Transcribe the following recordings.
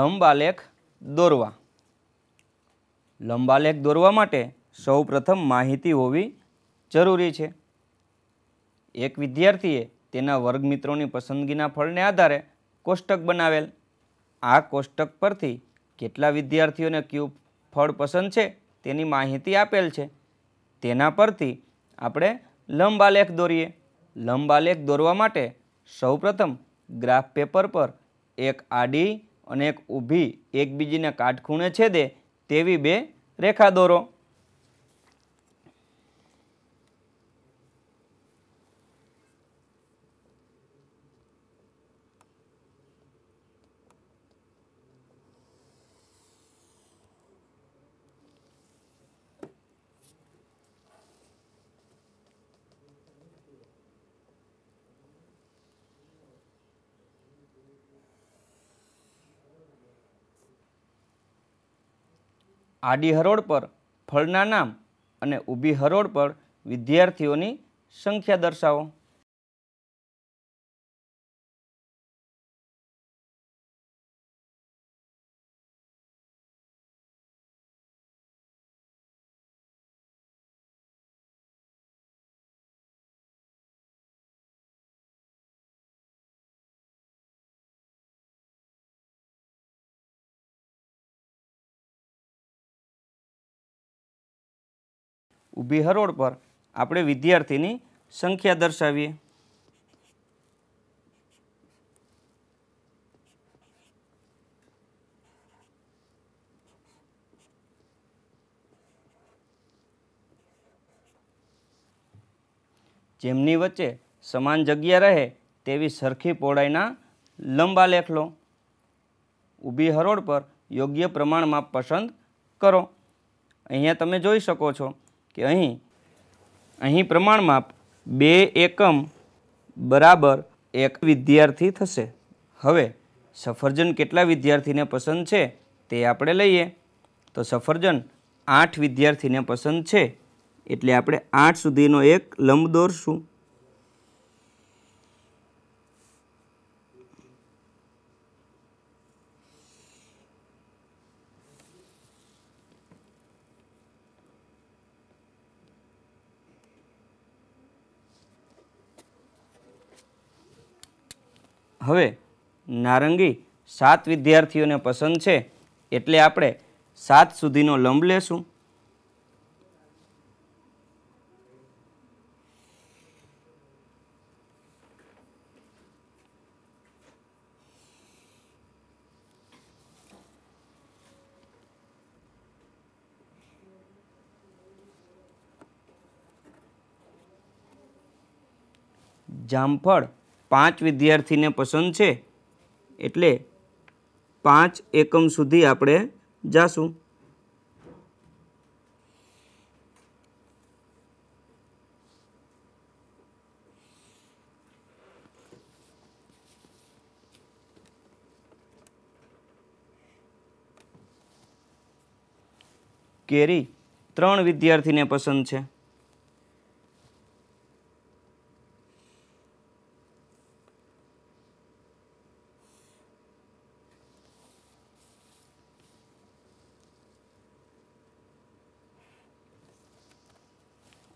લંબાલેખ દોરવા લંબાલેખ દોરવા માટે સૌપ્રથમ માહિતી હોવી જરૂરી છે એક વિદ્યાર્થીએ તેના વર્ગમિત્રોની પસંદગીના ફળને આધારે કોષ્ટક બનાવેલ આ કોષ્ટક પરથી કેટલા વિદ્યાર્થીઓને કયું ફળ પસંદ છે તેની માહિતી આપેલ છે તેના પરથી આપણે લંબાલેખ દોરીએ લંબાલેખ દોરવા માટે સૌપ્રથમ ગ્રાફ પેપર પર એક આડી અને એક ઊભી એકબીજીને કાટખૂણે છેદે તેવી બે રેખા દોરો આડી હરોળ પર ફળના નામ અને ઊભી હરોળ પર વિદ્યાર્થીઓની સંખ્યા દર્શાવો ઊભી હરોળ પર આપણે વિદ્યાર્થીની સંખ્યા દર્શાવીએ જેમની વચ્ચે સમાન જગ્યા રહે તેવી સરખી પહોળાઈના લંબા લેખ લો ઊભી હરોળ પર યોગ્ય પ્રમાણમાં પસંદ કરો અહીંયા તમે જોઈ શકો છો કે અહીં અહીં પ્રમાણમાં બે એકમ બરાબર એક વિદ્યાર્થી થશે હવે સફરજન કેટલા વિદ્યાર્થીને પસંદ છે તે આપણે લઈએ તો સફરજન આઠ વિદ્યાર્થીને પસંદ છે એટલે આપણે આઠ સુધીનો એક લંબ દોરશું હવે નારંગી સાત વિદ્યાર્થીઓને પસંદ છે એટલે આપણે સાત સુધીનો લંબ લેશું જામફળ પાંચ વિદ્યાર્થીને પસંદ છે એટલે પાંચ એકમ સુધી આપણે જાશું કેરી ત્રણ વિદ્યાર્થીને પસંદ છે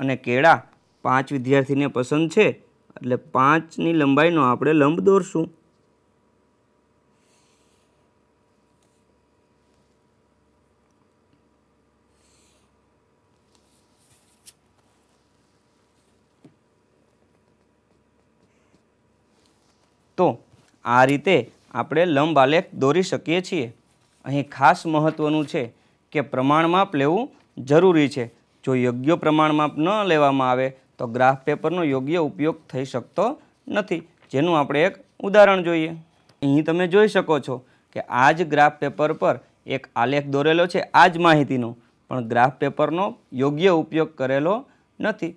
અને કેળા પાંચ વિદ્યાર્થીને પસંદ છે એટલે પાંચની લંબાઈનો આપણે લંબ દોરશું તો આ રીતે આપણે લંબ આલેખ દોરી શકીએ છીએ અહીં ખાસ મહત્ત્વનું છે કે પ્રમાણમાપ લેવું જરૂરી છે જો યોગ્ય પ્રમાણમાં ન લેવામાં આવે તો ગ્રાફ પેપરનો યોગ્ય ઉપયોગ થઈ શકતો નથી જેનું આપણે એક ઉદાહરણ જોઈએ અહીં તમે જોઈ શકો છો કે આ જ ગ્રાફ પેપર પર એક આલેખ દોરેલો છે આ જ માહિતીનો પણ ગ્રાફ પેપરનો યોગ્ય ઉપયોગ કરેલો નથી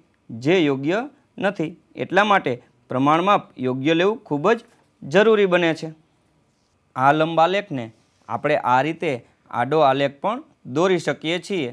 જે યોગ્ય નથી એટલા માટે પ્રમાણમાં યોગ્ય લેવું ખૂબ જ જરૂરી બને છે આ લંબા લેખને આપણે આ રીતે આડો આલેખ પણ દોરી શકીએ છીએ